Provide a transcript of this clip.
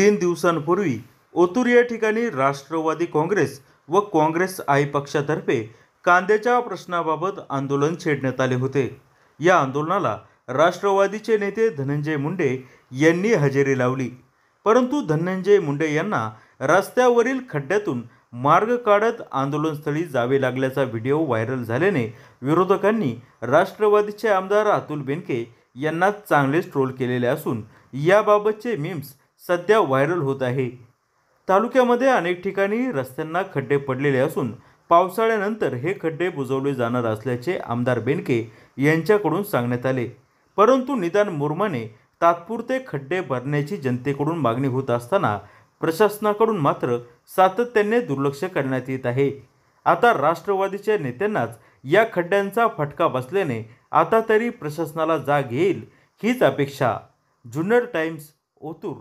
तीन दिवसांपूर्वी ओतूर या ठिकाणी राष्ट्रवादी काँग्रेस व काँग्रेस आई पक्षातर्फे कांद्याच्या प्रश्नाबाबत आंदोलन छेडण्यात आले होते या आंदोलनाला राष्ट्रवादीचे नेते धनंजय मुंडे यांनी हजेरी लावली परंतु धनंजय मुंडे यांना रस्त्यावरील खड्ड्यातून मार्ग काढत आंदोलनस्थळी जावे लागल्याचा व्हिडिओ व्हायरल झाल्याने विरोधकांनी राष्ट्रवादीचे आमदार अतुल बेनके यांना चांगलेच ट्रोल केलेले असून याबाबतचे मीम्स सध्या व्हायरल होत आहे तालुक्यामध्ये अनेक ठिकाणी रस्त्यांना खड्डे पडलेले असून पावसाळ्यानंतर हे खड्डे बुजवले जाणार असल्याचे आमदार बेनके यांच्याकडून सांगण्यात आले परंतु निदान मुर्माने तात्पुरते खड्डे भरण्याची जनतेकडून मागणी होत असताना प्रशासनाकडून मात्र सातत्याने दुर्लक्ष करण्यात येत आहे आता राष्ट्रवादीच्या नेत्यांनाच या खड्ड्यांचा फटका बसल्याने आता तरी प्रशासनाला जाग येईल हीच अपेक्षा जुन्नर टाइम्स ओतूर